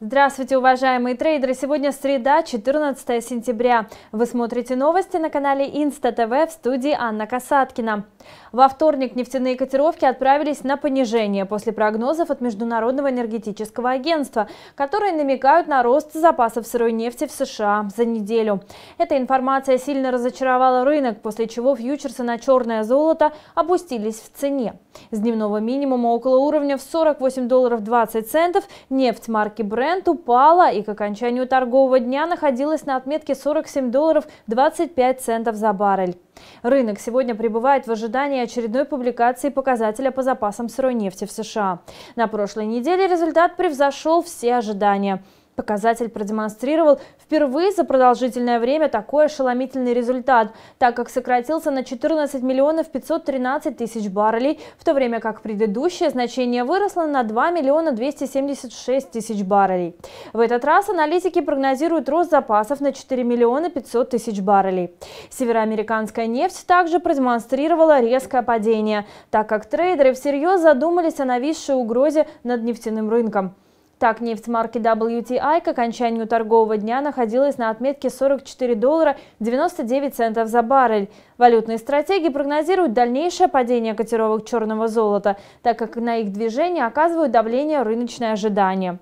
Здравствуйте, уважаемые трейдеры! Сегодня среда, 14 сентября. Вы смотрите новости на канале Инста ТВ в студии Анна Касаткина. Во вторник нефтяные котировки отправились на понижение после прогнозов от Международного энергетического агентства, которые намекают на рост запасов сырой нефти в США за неделю. Эта информация сильно разочаровала рынок, после чего фьючерсы на черное золото опустились в цене. С дневного минимума около уровня в 48 долларов 20 центов нефть марки Brent Brent упала и к окончанию торгового дня находилась на отметке 47 долларов 25 центов за баррель. Рынок сегодня пребывает в ожидании очередной публикации показателя по запасам сырой нефти в США. На прошлой неделе результат превзошел все ожидания. Показатель продемонстрировал впервые за продолжительное время такой ошеломительный результат, так как сократился на 14 миллионов 513 тысяч баррелей, в то время как предыдущее значение выросло на 2 миллиона 276 тысяч баррелей. В этот раз аналитики прогнозируют рост запасов на 4 миллиона 500 тысяч баррелей. Североамериканская нефть также продемонстрировала резкое падение, так как трейдеры всерьез задумались о нависшей угрозе над нефтяным рынком. Так, нефть марки WTI к окончанию торгового дня находилась на отметке 44 доллара 99 центов за баррель. Валютные стратегии прогнозируют дальнейшее падение котировок черного золота, так как на их движение оказывают давление рыночные ожидания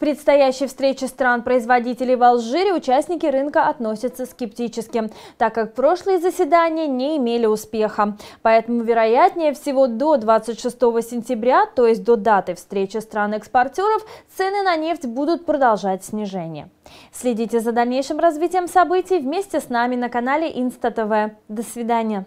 предстоящей встрече стран-производителей в Алжире участники рынка относятся скептически, так как прошлые заседания не имели успеха. Поэтому, вероятнее всего, до 26 сентября, то есть до даты встречи стран-экспортеров, цены на нефть будут продолжать снижение. Следите за дальнейшим развитием событий вместе с нами на канале Инста ТВ. До свидания.